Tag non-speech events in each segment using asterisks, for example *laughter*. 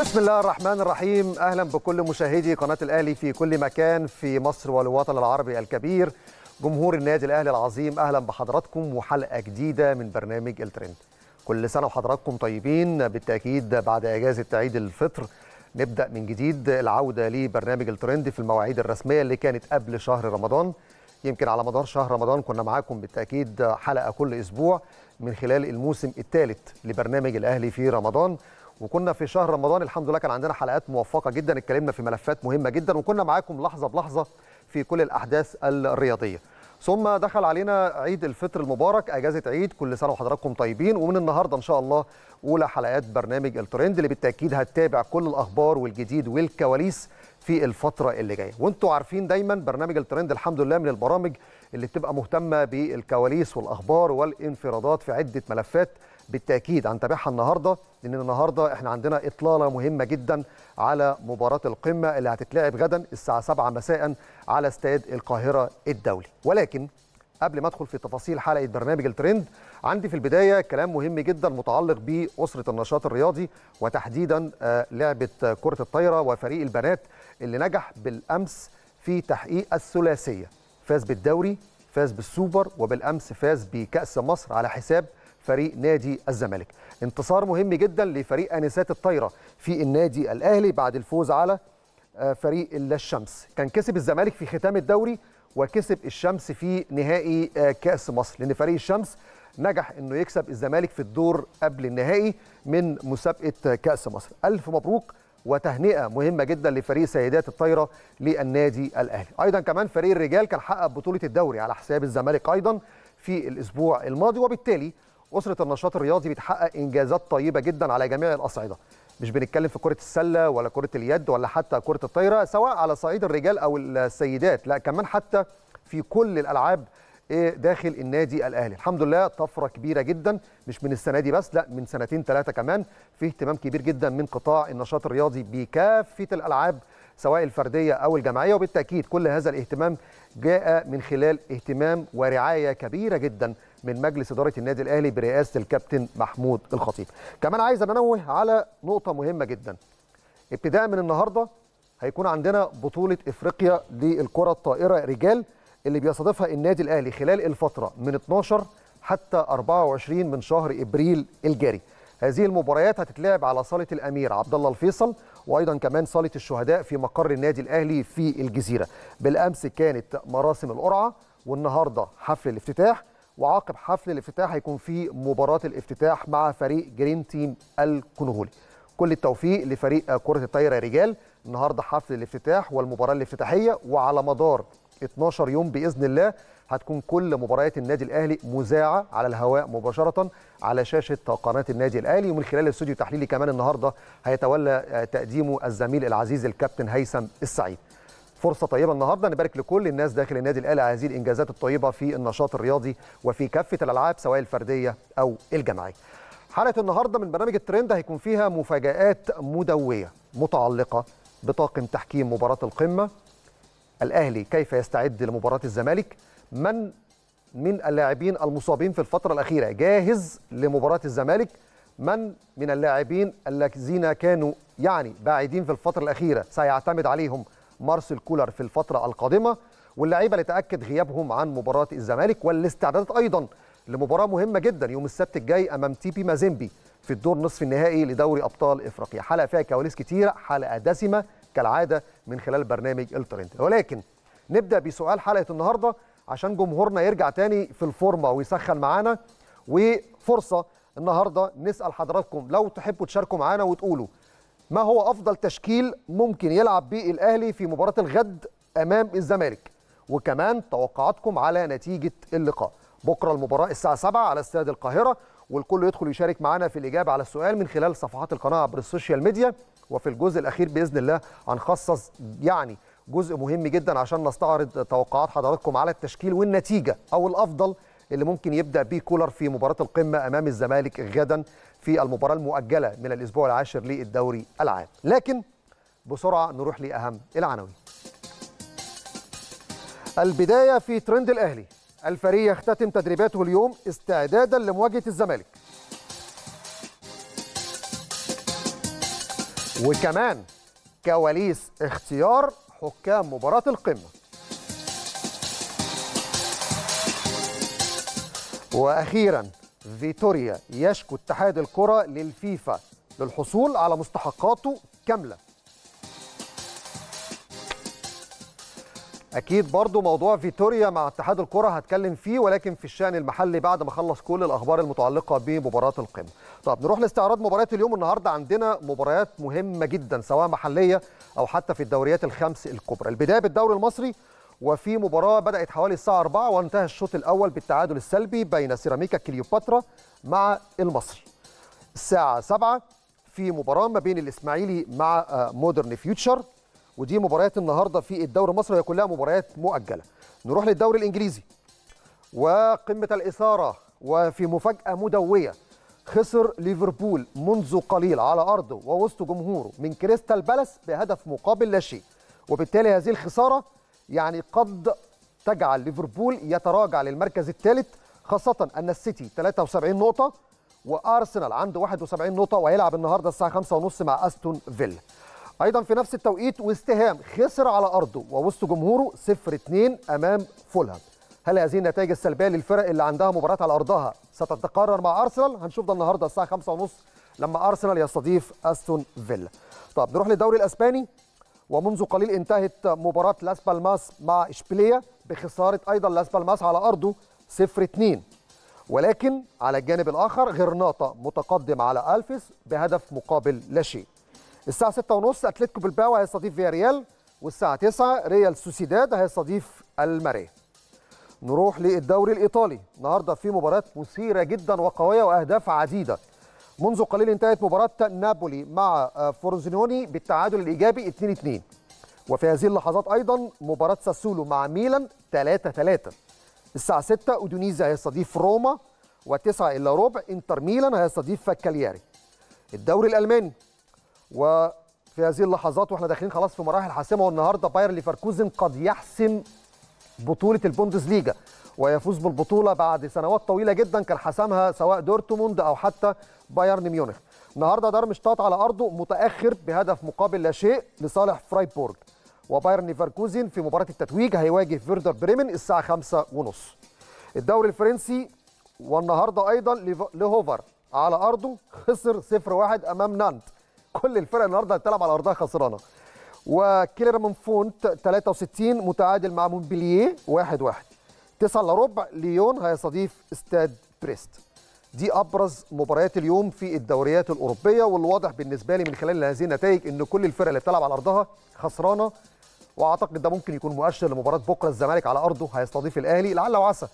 بسم الله الرحمن الرحيم اهلا بكل مشاهدي قناه الاهلي في كل مكان في مصر والوطن العربي الكبير جمهور النادي الاهلي العظيم اهلا بحضراتكم وحلقه جديده من برنامج الترند كل سنه وحضراتكم طيبين بالتاكيد بعد اجازه عيد الفطر نبدا من جديد العوده لبرنامج الترند في المواعيد الرسميه اللي كانت قبل شهر رمضان يمكن على مدار شهر رمضان كنا معاكم بالتاكيد حلقه كل اسبوع من خلال الموسم الثالث لبرنامج الاهلي في رمضان وكنا في شهر رمضان الحمد لله كان عندنا حلقات موفقه جدا اتكلمنا في ملفات مهمه جدا وكنا معاكم لحظه بلحظه في كل الاحداث الرياضيه ثم دخل علينا عيد الفطر المبارك اجازه عيد كل سنه وحضراتكم طيبين ومن النهارده ان شاء الله اولى حلقات برنامج الترند اللي بالتاكيد هتتابع كل الاخبار والجديد والكواليس في الفتره اللي جايه وانتم عارفين دايما برنامج الترند الحمد لله من البرامج اللي بتبقى مهتمه بالكواليس والاخبار والانفرادات في عده ملفات بالتاكيد هنتابعها النهارده لان النهارده احنا عندنا اطلاله مهمه جدا على مباراه القمه اللي هتتلعب غدا الساعه 7 مساء على استاد القاهره الدولي ولكن قبل ما ادخل في تفاصيل حلقه برنامج الترند عندي في البدايه كلام مهم جدا متعلق باسره النشاط الرياضي وتحديدا آه، لعبه كره الطايره وفريق البنات اللي نجح بالامس في تحقيق الثلاثيه فاز بالدوري فاز بالسوبر وبالامس فاز بكاس مصر على حساب فريق نادي الزمالك انتصار مهم جدا لفريق انسات الطايره في النادي الاهلي بعد الفوز على آه، فريق الشمس كان كسب الزمالك في ختام الدوري وكسب الشمس في نهائي آه، كاس مصر لان فريق الشمس نجح انه يكسب الزمالك في الدور قبل النهائي من مسابقه آه، كاس مصر الف مبروك وتهنئه مهمه جدا لفريق سيدات الطايره للنادي الاهلي ايضا كمان فريق الرجال كان حقق بطوله الدوري على حساب الزمالك ايضا في الاسبوع الماضي وبالتالي اسره النشاط الرياضي بتحقق انجازات طيبه جدا على جميع الاصعده مش بنتكلم في كره السله ولا كره اليد ولا حتى كره الطايره سواء على صعيد الرجال او السيدات لا كمان حتى في كل الالعاب إيه، داخل النادي الاهلي الحمد لله طفره كبيره جدا مش من السنه دي بس لا من سنتين ثلاثه كمان في اهتمام كبير جدا من قطاع النشاط الرياضي بكافه الالعاب سواء الفرديه او الجماعيه وبالتاكيد كل هذا الاهتمام جاء من خلال اهتمام ورعايه كبيره جدا من مجلس اداره النادي الاهلي برئاسه الكابتن محمود الخطيب. كمان عايز انوه على نقطه مهمه جدا. ابتداء من النهارده هيكون عندنا بطوله افريقيا للكره الطائره رجال اللي بيستضيفها النادي الاهلي خلال الفتره من 12 حتى 24 من شهر ابريل الجاري. هذه المباريات هتتلعب على صاله الامير عبد الله الفيصل وايضا كمان صاله الشهداء في مقر النادي الاهلي في الجزيره. بالامس كانت مراسم القرعه والنهارده حفل الافتتاح وعقب حفل الافتتاح هيكون في مباراه الافتتاح مع فريق جرين تيم الكونغولي كل التوفيق لفريق كره الطايره رجال النهارده حفل الافتتاح والمباراه الافتتاحيه وعلى مدار 12 يوم باذن الله هتكون كل مباريات النادي الاهلي مذاعه على الهواء مباشره على شاشه قناه النادي الاهلي ومن خلال الاستوديو التحليلي كمان النهارده هيتولى تقديمه الزميل العزيز الكابتن هيثم السعيد فرصه طيبه النهارده نبارك لكل الناس داخل النادي الاهلي على هذه الانجازات الطيبه في النشاط الرياضي وفي كافه الالعاب سواء الفرديه او الجماعيه. حلقه النهارده من برنامج الترند هيكون فيها مفاجات مدويه متعلقه بطاقم تحكيم مباراه القمه الاهلي كيف يستعد لمباراه الزمالك من من اللاعبين المصابين في الفتره الاخيره جاهز لمباراه الزمالك من من اللاعبين الذين كانوا يعني باعدين في الفتره الاخيره سيعتمد عليهم مارسيل كولر في الفترة القادمة واللعيبة اللي تأكد غيابهم عن مباراة الزمالك والاستعدادات أيضا لمباراة مهمة جدا يوم السبت الجاي أمام تيبي مازيمبي في الدور نصف النهائي لدوري أبطال إفريقيا حلقة فيها كواليس كتيرة حلقة دسمة كالعادة من خلال برنامج الترند ولكن نبدأ بسؤال حلقة النهاردة عشان جمهورنا يرجع تاني في الفورمة ويسخن معانا وفرصة النهارده نسال حضراتكم لو تحبوا تشاركوا معانا وتقولوا ما هو افضل تشكيل ممكن يلعب بيه الاهلي في مباراه الغد امام الزمالك وكمان توقعاتكم على نتيجه اللقاء بكره المباراه الساعه 7 على استاد القاهره والكل يدخل يشارك معنا في الاجابه على السؤال من خلال صفحات القناه عبر السوشيال ميديا وفي الجزء الاخير باذن الله هنخصص يعني جزء مهم جدا عشان نستعرض توقعات حضراتكم على التشكيل والنتيجه او الافضل اللي ممكن يبدا بيه كولر في مباراه القمه امام الزمالك غدا في المباراة المؤجلة من الأسبوع العاشر للدوري العام لكن بسرعة نروح لأهم العناوين البداية في ترند الأهلي الفريق يختتم تدريباته اليوم استعدادا لمواجهة الزمالك وكمان كواليس اختيار حكام مباراة القمة وأخيرا فيتوريا يشكو اتحاد الكرة للفيفا للحصول على مستحقاته كاملة أكيد برضو موضوع فيتوريا مع اتحاد الكرة هتكلم فيه ولكن في الشأن المحلي بعد ما أخلص كل الأخبار المتعلقة بمباراة القمة طب نروح لاستعراض مباريات اليوم النهاردة عندنا مباريات مهمة جدا سواء محلية أو حتى في الدوريات الخمس الكبرى البداية بالدوري المصري وفي مباراة بدأت حوالي الساعة 4 وانتهى الشوط الأول بالتعادل السلبي بين سيراميكا كليوباترا مع المصري. الساعة 7 في مباراة ما بين الإسماعيلي مع آه، مودرن فيوتشر ودي مباريات النهارده في الدوري المصري كلها مباريات مؤجلة. نروح للدوري الإنجليزي وقمة الإثارة وفي مفاجأة مدوية خسر ليفربول منذ قليل على أرضه ووسط جمهوره من كريستال بالاس بهدف مقابل لا شيء وبالتالي هذه الخسارة يعني قد تجعل ليفربول يتراجع للمركز الثالث خاصة أن السيتي 73 نقطة وأرسنال عنده 71 نقطة وهيلعب النهاردة الساعة 5:30 مع أستون فيلا. أيضا في نفس التوقيت واستهام خسر على أرضه ووسط جمهوره 0-2 أمام فولهام. هل هذه النتائج السلبية للفرق اللي عندها مباريات على أرضها ستتكرر مع أرسنال؟ هنشوف ده النهاردة الساعة 5:30 لما أرسنال يستضيف أستون فيلا. طب نروح للدوري الأسباني ومنذ قليل انتهت مباراة لاس بالماس مع إشبيلية بخسارة أيضا لاس بالماس على أرضه 0 2 ولكن على الجانب الآخر غرناطة متقدم على ألفيس بهدف مقابل لا شيء الساعة 6:30 أتلتيكو بالباو هيستضيف فياريال والساعة 9 ريال سوسيداد هيستضيف الماري نروح للدوري الإيطالي النهارده في مباراة مثيرة جدا وقوية وأهداف عديدة منذ قليل انتهت مباراة نابولي مع آه، فورزنوني بالتعادل الإيجابي 2-2 وفي هذه اللحظات أيضا مباراة ساسولو مع ميلان 3-3 الساعة 6 أودونيزا هيستضيف روما و9 إلا ربع إنتر ميلان هيستضيف كالياري الدوري الألماني وفي هذه اللحظات واحنا داخلين خلاص في مراحل حاسمة والنهاردة باير ليفركوزن قد يحسم بطولة البوندسليجا ويفوز بالبطوله بعد سنوات طويله جدا كان حسمها سواء دورتموند او حتى بايرن ميونخ النهارده دارمشتات على ارضه متاخر بهدف مقابل لا شيء لصالح فرايبورغ وبايرن ليفركوزن في مباراه التتويج هيواجه فيردر بريمن الساعه 5 ونص الدوري الفرنسي والنهارده ايضا لهوفر على ارضه خسر 0-1 امام نانت كل الفرق النهارده هتلعب على ارضها خسرانه وكيلر فونت 63 متعادل مع مونبلييه 1-1 9 الا ربع ليون هيستضيف استاد بريست دي ابرز مباريات اليوم في الدوريات الاوروبيه والواضح بالنسبه لي من خلال هذه النتائج ان كل الفرق اللي بتلعب على ارضها خسرانه واعتقد ده ممكن يكون مؤشر لمباراه بكره الزمالك على ارضه هيستضيف الاهلي لعل وعسى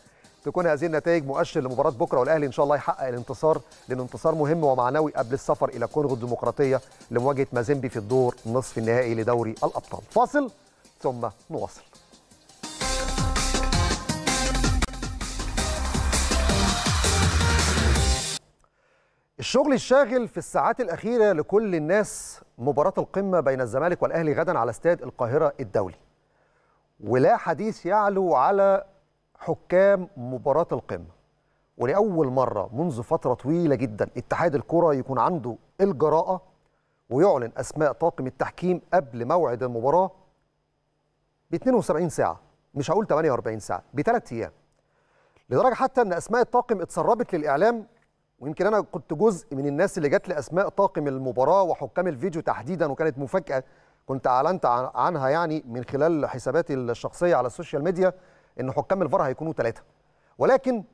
تكون هذه النتائج مؤشر لمباراه بكره والاهلي ان شاء الله يحقق الانتصار لان انتصار مهم ومعنوي قبل السفر الى كونغو الديمقراطيه لمواجهه مازيمبي في الدور نصف النهائي لدوري الابطال فاصل ثم نواصل الشغل الشاغل في الساعات الأخيرة لكل الناس مباراة القمة بين الزمالك والأهلي غدا على استاد القاهرة الدولي ولا حديث يعلو على حكام مباراة القمة ولأول مرة منذ فترة طويلة جدا اتحاد الكرة يكون عنده الجراءة ويعلن أسماء طاقم التحكيم قبل موعد المباراة ب 72 ساعة مش هقول 48 ساعة بثلاث أيام لدرجة حتى أن أسماء الطاقم اتسربت للإعلام ويمكن انا كنت جزء من الناس اللي جات لي اسماء طاقم المباراه وحكام الفيديو تحديدا وكانت مفاجاه كنت اعلنت عنها يعني من خلال حساباتي الشخصيه على السوشيال ميديا ان حكام الفار هيكونوا ثلاثه ولكن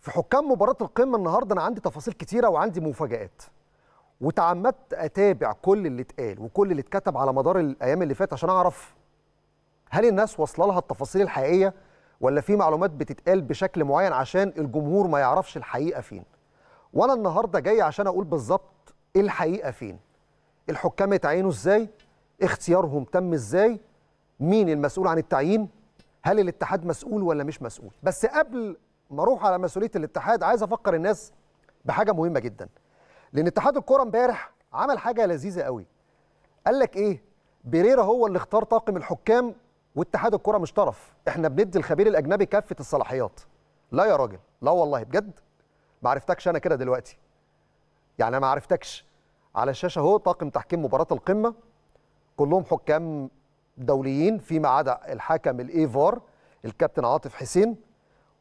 في حكام مباراه القمه النهارده انا عندي تفاصيل كتيره وعندي مفاجات وتعمدت اتابع كل اللي اتقال وكل اللي اتكتب على مدار الايام اللي فاتت عشان اعرف هل الناس واصله لها التفاصيل الحقيقيه ولا في معلومات بتتقال بشكل معين عشان الجمهور ما يعرفش الحقيقه فين وانا النهارده جاي عشان اقول بالظبط ايه الحقيقه فين الحكام اتعينوا ازاي اختيارهم تم ازاي مين المسؤول عن التعيين هل الاتحاد مسؤول ولا مش مسؤول بس قبل ما اروح على مسؤوليه الاتحاد عايز افكر الناس بحاجه مهمه جدا لان اتحاد الكره امبارح عمل حاجه لذيذه قوي قال لك ايه بيريرا هو اللي اختار طاقم الحكام واتحاد الكره مش طرف احنا بندي الخبير الاجنبي كافه الصلاحيات لا يا راجل لا والله بجد ما عرفتكش انا كده دلوقتي يعني انا ما عرفتكش على الشاشه اهو طاقم تحكيم مباراه القمه كلهم حكام دوليين فيما عدا الحكم الايفار الكابتن عاطف حسين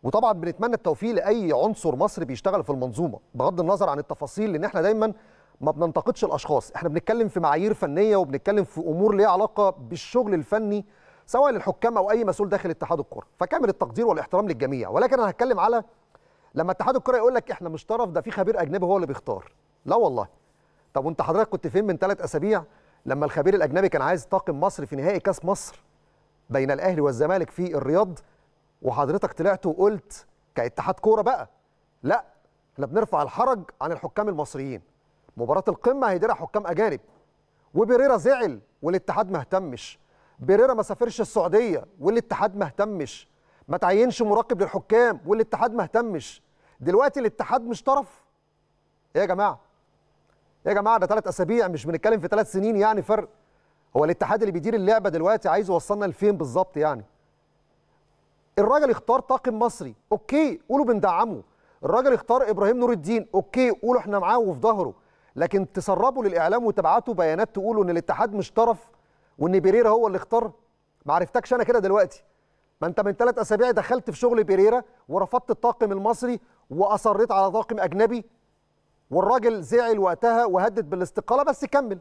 وطبعا بنتمنى التوفيق لاي عنصر مصري بيشتغل في المنظومه بغض النظر عن التفاصيل لان احنا دايما ما بننتقدش الاشخاص احنا بنتكلم في معايير فنيه وبنتكلم في امور ليها علاقه بالشغل الفني سواء للحكام او اي مسؤول داخل اتحاد الكره فكامل التقدير والاحترام للجميع ولكن انا هتكلم على لما اتحاد الكره يقول لك احنا مش طرف ده في خبير اجنبي هو اللي بيختار لا والله طب وانت حضرتك كنت فين من ثلاث اسابيع لما الخبير الاجنبي كان عايز طاقم مصر في نهائي كاس مصر بين الاهلي والزمالك في الرياض وحضرتك طلعت وقلت كاتحاد كوره بقى لا احنا بنرفع الحرج عن الحكام المصريين مباراه القمه هيديرها حكام اجانب وبيريرا زعل والاتحاد ما اهتمش بيريرا ما سافرش السعوديه والاتحاد ما اهتمش ما تعينش مراقب للحكام والاتحاد ما اهتمش دلوقتي الاتحاد مش طرف ايه يا جماعه ايه يا جماعه ده ثلاث اسابيع مش بنتكلم في ثلاث سنين يعني فرق هو الاتحاد اللي بيدير اللعبه دلوقتي عايز يوصلنا لفين بالظبط يعني الراجل اختار طاقم مصري اوكي قولوا بندعمه الراجل اختار ابراهيم نور الدين اوكي قولوا احنا معاه وفي ظهره لكن تسربوا للاعلام وتبعتوا بيانات تقولوا ان الاتحاد مش طرف وان بيريرا هو اللي اختار ما عرفتكش انا كده دلوقتي ما انت من ثلاث اسابيع دخلت في شغل بيريرا ورفضت الطاقم المصري واصريت على طاقم اجنبي والراجل زعل وقتها وهدد بالاستقاله بس كمل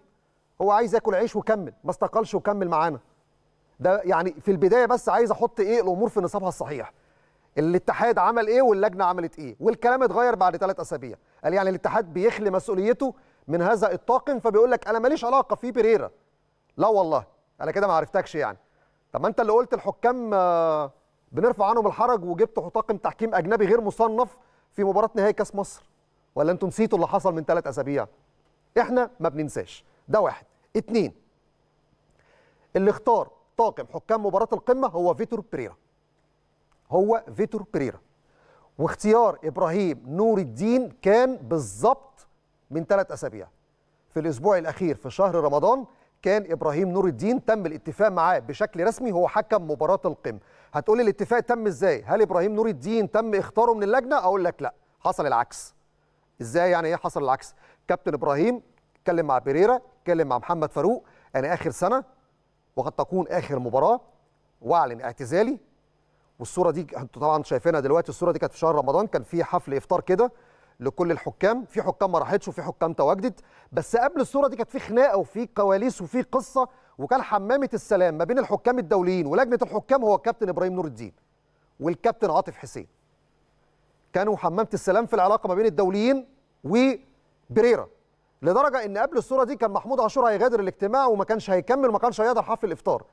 هو عايز ياكل عيش وكمل ما استقالش وكمل معانا ده يعني في البدايه بس عايز احط ايه الامور في نصابها الصحيح الاتحاد عمل ايه واللجنه عملت ايه والكلام اتغير بعد ثلاث اسابيع قال يعني الاتحاد بيخلي مسؤوليته من هذا الطاقم فبيقول لك انا ماليش علاقه في بيريرا لا والله انا كده ما عرفتكش يعني طب ما انت اللي قلت الحكام آه، بنرفع عنهم الحرج وجبت طاقم تحكيم اجنبي غير مصنف في مباراه نهائي كاس مصر ولا انتوا نسيتوا اللي حصل من ثلاث اسابيع احنا ما بننساش ده واحد اتنين اللي اختار طاقم حكام مباراه القمه هو فيتور بريرا هو فيتور بريرا واختيار ابراهيم نور الدين كان بالظبط من ثلاث اسابيع في الاسبوع الاخير في شهر رمضان كان ابراهيم نور الدين تم الاتفاق معاه بشكل رسمي هو حكم مباراه القمه هتقولي الاتفاق تم ازاي هل ابراهيم نور الدين تم اختاره من اللجنه اقول لك لا حصل العكس ازاي يعني ايه حصل العكس كابتن ابراهيم اتكلم مع بيريرا اتكلم مع محمد فاروق انا يعني اخر سنه وقد تكون اخر مباراه واعلن اعتزالي والصوره دي انتوا طبعا شايفينها دلوقتي الصوره دي كانت في شهر رمضان كان في حفل افطار كده لكل الحكام في حكام ما راحتش وفي حكام تواجدت بس قبل الصوره دي كانت في خناقه وفي كواليس وفي قصه وكان حمامه السلام ما بين الحكام الدوليين ولجنه الحكام هو الكابتن ابراهيم نور الدين والكابتن عاطف حسين كانوا حمامه السلام في العلاقه ما بين الدوليين وبريرا لدرجه ان قبل الصوره دي كان محمود عاشور هيغادر الاجتماع وما كانش هيكمل وما كانش هيقدر حفل الافطار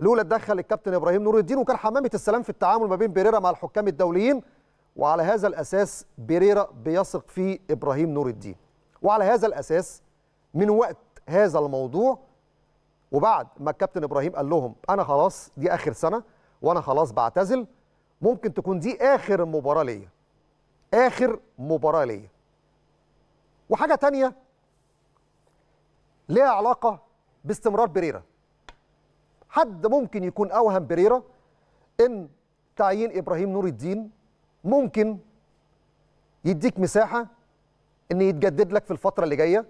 لولا تدخل الكابتن ابراهيم نور الدين وكان حمامه السلام في التعامل ما بين بيريرا مع الحكام الدوليين وعلى هذا الأساس بريرة بيثق في إبراهيم نور الدين وعلى هذا الأساس من وقت هذا الموضوع وبعد ما الكابتن إبراهيم قال لهم أنا خلاص دي آخر سنة وأنا خلاص بعتزل ممكن تكون دي آخر مباراة ليا آخر مباراة ليا وحاجة تانية ليها علاقة باستمرار بريرة حد ممكن يكون أوهم بريرة إن تعيين إبراهيم نور الدين ممكن يديك مساحه ان يتجدد لك في الفتره اللي جايه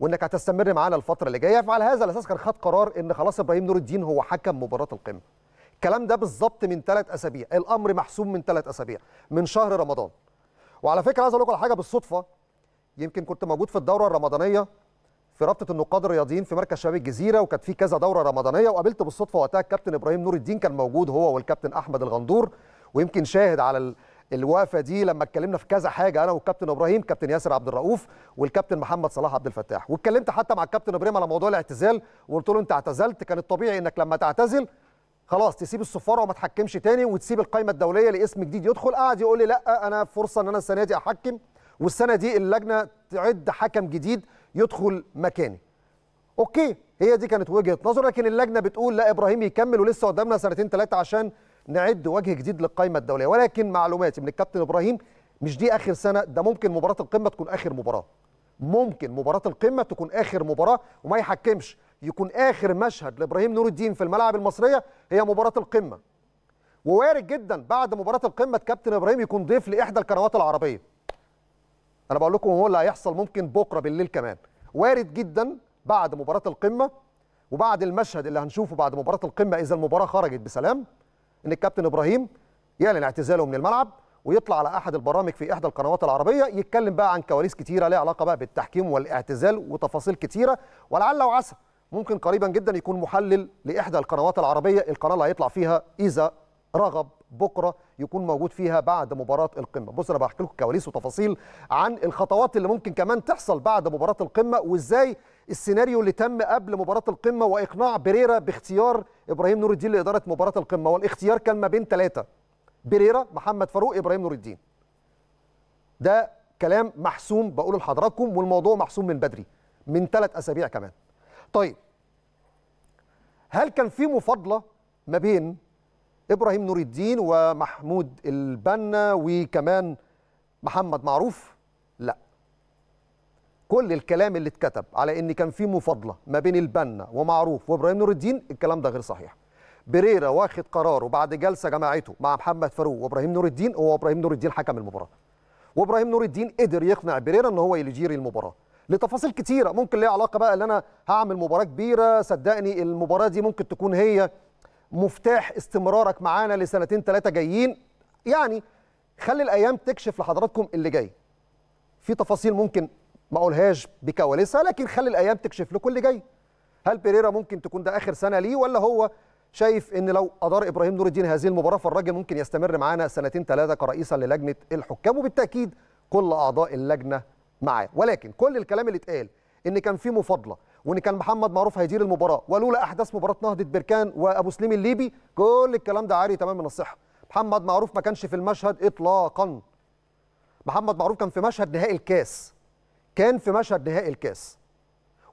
وانك هتستمر معانا الفتره اللي جايه فعلى هذا الاساس كان خد قرار ان خلاص ابراهيم نور الدين هو حكم مباراه القمه الكلام ده بالظبط من ثلاث اسابيع الامر محسوم من ثلاث اسابيع من شهر رمضان وعلى فكره عايز اقول لكم على حاجه بالصدفه يمكن كنت موجود في الدوره الرمضانيه في رابطه النقاد الرياضيين في مركز شباب الجزيره وكانت في كذا دوره رمضانيه وقابلت بالصدفه وقتها الكابتن ابراهيم نور الدين كان موجود هو والكابتن احمد الغندور ويمكن شاهد على الوقفه دي لما اتكلمنا في كذا حاجه انا والكابتن ابراهيم كابتن ياسر عبد الرؤوف والكابتن محمد صلاح عبد الفتاح واتكلمت حتى مع الكابتن ابراهيم على موضوع الاعتزال وقلت له انت اعتزلت كان الطبيعي انك لما تعتزل خلاص تسيب الصفاره وما تحكمش تاني وتسيب القائمه الدوليه لاسم جديد يدخل قعد يقول لي لا انا فرصه ان انا السنه دي احكم والسنه دي اللجنه تعد حكم جديد يدخل مكاني اوكي هي دي كانت وجهه نظر لكن اللجنه بتقول لا ابراهيم يكمل ولسه قدامنا سنتين ثلاثه عشان نعد وجه جديد للقائمه الدوليه ولكن معلوماتي من الكابتن ابراهيم مش دي اخر سنه ده ممكن مباراه القمه تكون اخر مباراه ممكن مباراه القمه تكون اخر مباراه وما يحكمش يكون اخر مشهد لابراهيم نور الدين في الملاعب المصريه هي مباراه القمه ووارد جدا بعد مباراه القمه كابتن ابراهيم يكون ضيف لاحدى القنوات العربيه انا بقول لكم هو اللي هيحصل ممكن بكره بالليل كمان وارد جدا بعد مباراه القمه وبعد المشهد اللي هنشوفه بعد مباراه القمه اذا المباراه خرجت بسلام ان الكابتن ابراهيم يعلن اعتزاله من الملعب ويطلع على احد البرامج في احدى القنوات العربيه يتكلم بقى عن كواليس كتيره ليها علاقه بقى بالتحكيم والاعتزال وتفاصيل كتيره ولعل وعسى ممكن قريبا جدا يكون محلل لاحدى القنوات العربيه القناه اللي هيطلع فيها اذا رغب بكره يكون موجود فيها بعد مباراه القمه بص انا بحكي لكم كواليس وتفاصيل عن الخطوات اللي ممكن كمان تحصل بعد مباراه القمه وازاي السيناريو اللي تم قبل مباراه القمه واقناع بريرا باختيار ابراهيم نور الدين لاداره مباراه القمه والاختيار كان ما بين ثلاثه بريرا محمد فاروق ابراهيم نور الدين ده كلام محسوم بقوله لحضراتكم والموضوع محسوم من بدري من ثلاث اسابيع كمان طيب هل كان في مفاضله ما بين ابراهيم نور الدين ومحمود البنا وكمان محمد معروف كل الكلام اللي اتكتب على ان كان في مفاضله ما بين البنا ومعروف وابراهيم نور الدين الكلام ده غير صحيح بريرا واخد قراره بعد جلسه جماعته مع محمد فاروق وابراهيم نور الدين هو ابراهيم نور الدين حكم المباراه وابراهيم نور الدين قدر يقنع بريرا ان هو يجيري المباراه لتفاصيل كتيره ممكن ليها علاقه بقى ان انا هعمل مباراه كبيره صدقني المباراه دي ممكن تكون هي مفتاح استمرارك معانا لسنتين ثلاثه جايين يعني خلي الايام تكشف لحضراتكم اللي جاي في تفاصيل ممكن ما اقولهاش بكواليسها لكن خلي الايام تكشف له كل جاي هل بيريرا ممكن تكون ده اخر سنه ليه ولا هو شايف ان لو ادار ابراهيم نور الدين هذه المباراه فالراجل ممكن يستمر معانا سنتين ثلاثه كرئيسا للجنه الحكام وبالتاكيد كل اعضاء اللجنه معاه ولكن كل الكلام اللي اتقال ان كان في مفاضله وان كان محمد معروف هيدير المباراه ولولا احداث مباراه نهضه بركان وابو سليم الليبي كل الكلام ده عاري تمام من الصحه محمد معروف ما كانش في المشهد اطلاقا محمد معروف كان في مشهد نهائي الكاس كان في مشهد نهائي الكاس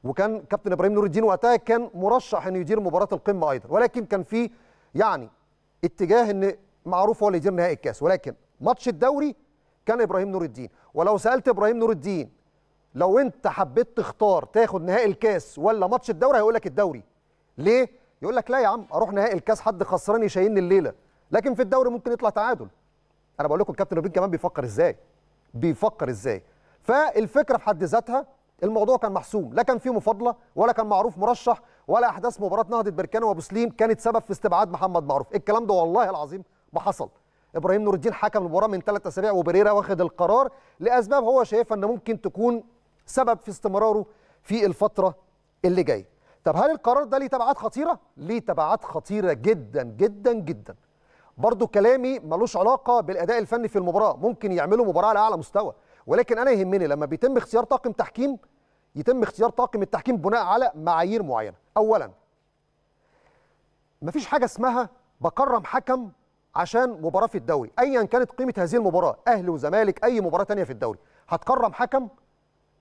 وكان كابتن ابراهيم نور الدين وقتها كان مرشح انه يدير مباراه القمه ايضا ولكن كان في يعني اتجاه ان معروف هو اللي يدير نهائي الكاس ولكن ماتش الدوري كان ابراهيم نور الدين ولو سالت ابراهيم نور الدين لو انت حبيت تختار تاخد نهائي الكاس ولا ماتش الدوري هيقول لك الدوري ليه يقول لك لا يا عم اروح نهائي الكاس حد خسران يشيلني الليله لكن في الدوري ممكن يطلع تعادل انا بقول لكم الكابتن نور الدين كمان بيفكر ازاي بيفكر ازاي فالفكره في حد ذاتها الموضوع كان محسوم لا كان فيه مفاضله ولا كان معروف مرشح ولا احداث مباراه نهضه بركان وابو سليم كانت سبب في استبعاد محمد معروف الكلام ده والله العظيم ما حصل ابراهيم نور الدين حكم المباراه من ثلاث اسابيع وبريرا واخد القرار لاسباب هو شايفها ان ممكن تكون سبب في استمراره في الفتره اللي جايه طب هل القرار ده ليه تبعات خطيره ليه تبعات خطيره جدا جدا جدا برضو كلامي ملوش علاقه بالاداء الفني في المباراه ممكن يعملوا مباراه على اعلى مستوى ولكن انا يهمني لما بيتم اختيار طاقم تحكيم يتم اختيار طاقم التحكيم بناء على معايير معينه اولا مفيش حاجه اسمها بكرم حكم عشان مباراه في الدوري ايا كانت قيمه هذه المباراه اهلي وزمالك اي مباراه تانية في الدوري هتكرم حكم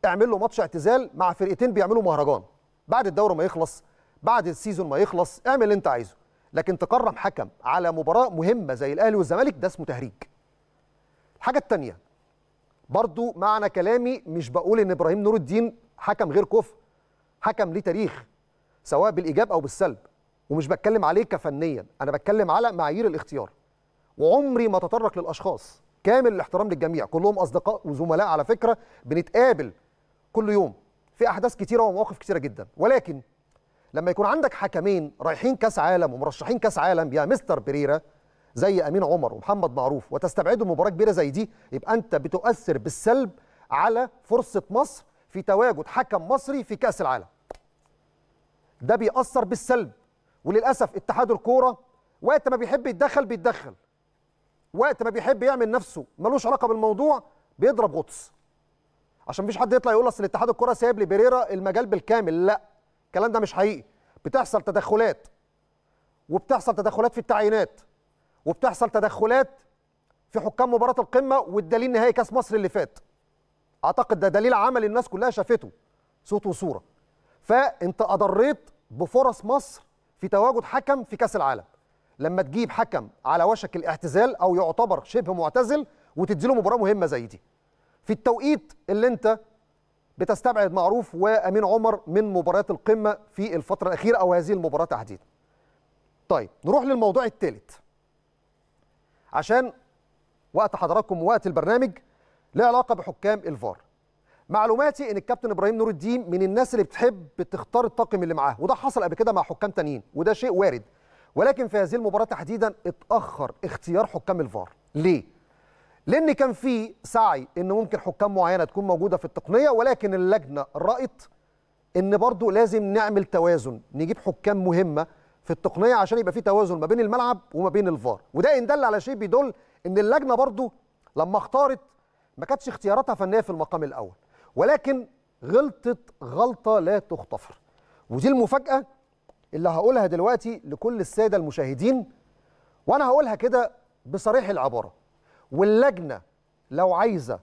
اعمل له ماتش اعتزال مع فرقتين بيعملوا مهرجان بعد الدوري ما يخلص بعد السيزون ما يخلص اعمل اللي انت عايزه لكن تكرم حكم على مباراه مهمه زي الاهلي والزمالك ده اسمه تهريج الحاجه الثانيه برضو معنى كلامي مش بقول ان ابراهيم نور الدين حكم غير كفء حكم ليه تاريخ سواء بالايجاب او بالسلب ومش بتكلم عليه كفنيا انا بتكلم على معايير الاختيار وعمري ما تطرق للاشخاص كامل الاحترام للجميع كلهم اصدقاء وزملاء على فكره بنتقابل كل يوم في احداث كتيره ومواقف كتيره جدا ولكن لما يكون عندك حكمين رايحين كاس عالم ومرشحين كاس عالم يا مستر بريرا زي امين عمر ومحمد معروف وتستبعده مباراه كبيره زي دي يبقى انت بتؤثر بالسلب على فرصه مصر في تواجد حكم مصري في كاس العالم ده بيأثر بالسلب وللاسف اتحاد الكوره وقت ما بيحب يتدخل بيتدخل وقت ما بيحب يعمل نفسه ملوش علاقه بالموضوع بيضرب غطس عشان مفيش حد يطلع يقول اصل اتحاد الكوره سايب لبيريرا المجال بالكامل لا الكلام ده مش حقيقي بتحصل تدخلات وبتحصل تدخلات في التعيينات وبتحصل تدخلات في حكام مباراه القمه والدليل نهائي كاس مصر اللي فات اعتقد ده دليل عمل الناس كلها شافته صوت وصوره فانت اضريت بفرص مصر في تواجد حكم في كاس العالم لما تجيب حكم على وشك الاعتزال او يعتبر شبه معتزل وتديله مباراه مهمه زي دي في التوقيت اللي انت بتستبعد معروف وامين عمر من مباريات القمه في الفتره الاخيره او هذه المباراه تحديدا طيب نروح للموضوع الثالث عشان وقت حضراتكم وقت البرنامج له علاقه بحكام الفار معلوماتي ان الكابتن ابراهيم نور الدين من الناس اللي بتحب تختار الطاقم اللي معاه وده حصل قبل كده مع حكام تانيين وده شيء وارد ولكن في هذه المباراه تحديدا اتاخر اختيار حكام الفار ليه لان كان في سعي ان ممكن حكام معينه تكون موجوده في التقنيه ولكن اللجنه رأت ان برضو لازم نعمل توازن نجيب حكام مهمه في التقنيه عشان يبقى في توازن ما بين الملعب وما بين الفار وده ان دل على شيء بيدل ان اللجنه برضو لما اختارت ما كانتش اختياراتها فنيه في المقام الاول ولكن غلطت غلطه لا تغتفر ودي المفاجاه اللي هقولها دلوقتي لكل الساده المشاهدين وانا هقولها كده بصريح العباره واللجنه لو عايزه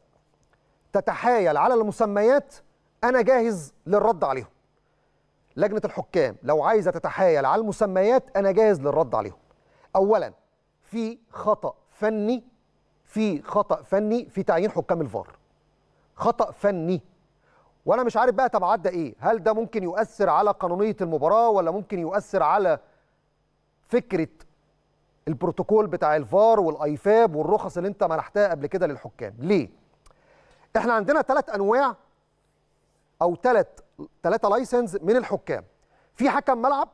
تتحايل على المسميات انا جاهز للرد عليهم لجنه الحكام لو عايزه تتحايل على المسميات انا جاهز للرد عليهم اولا في خطا فني في خطا فني في تعيين حكام الفار خطا فني وانا مش عارف بقى تبعات ده ايه هل ده ممكن يؤثر على قانونيه المباراه ولا ممكن يؤثر على فكره البروتوكول بتاع الفار والايفاب والرخص اللي انت منحتها قبل كده للحكام ليه احنا عندنا ثلاث انواع او ثلاث ثلاثه لايسنز من الحكام في حكم ملعب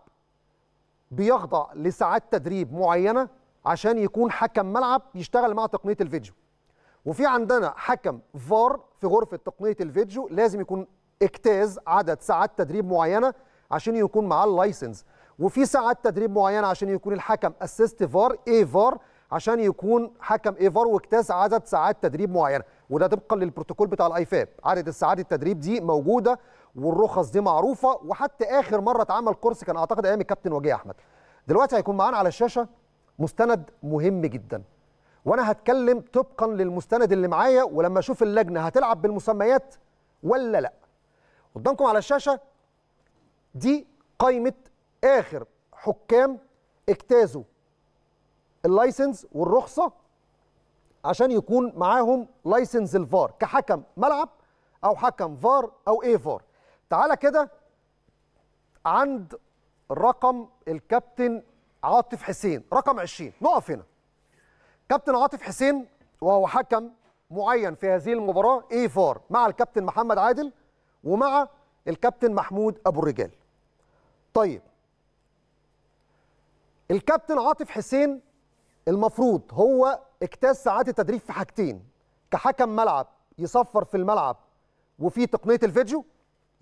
بيخضع لساعات تدريب معينه عشان يكون حكم ملعب يشتغل مع تقنيه الفيديو وفي عندنا حكم فار في غرفه تقنيه الفيديو لازم يكون اجتاز عدد ساعات تدريب معينه عشان يكون معاه اللايسنز وفي ساعات تدريب معينه عشان يكون الحكم اسيست فار اي فار عشان يكون حكم اي فار واجتاز عدد ساعات تدريب معينه وده طبقا للبروتوكول بتاع الايفاب عدد الساعات التدريب دي موجوده والرخص دي معروفه وحتى اخر مره اتعمل كورس كان اعتقد ايام الكابتن وجيه احمد دلوقتي هيكون معانا على الشاشه مستند مهم جدا وانا هتكلم طبقا للمستند اللي معايا ولما اشوف اللجنه هتلعب بالمسميات ولا لا قدامكم على الشاشه دي قائمه اخر حكام اجتازوا اللايسنس والرخصه عشان يكون معاهم لايسنس الفار كحكم ملعب او حكم فار او ايه فار تعالى كده عند رقم الكابتن عاطف حسين رقم 20 نقف هنا كابتن عاطف حسين وهو حكم معين في هذه المباراة اي فار مع الكابتن محمد عادل ومع الكابتن محمود ابو الرجال طيب الكابتن عاطف حسين المفروض هو اكتاز ساعات التدريب في حاجتين كحكم ملعب يصفر في الملعب وفي تقنية الفيديو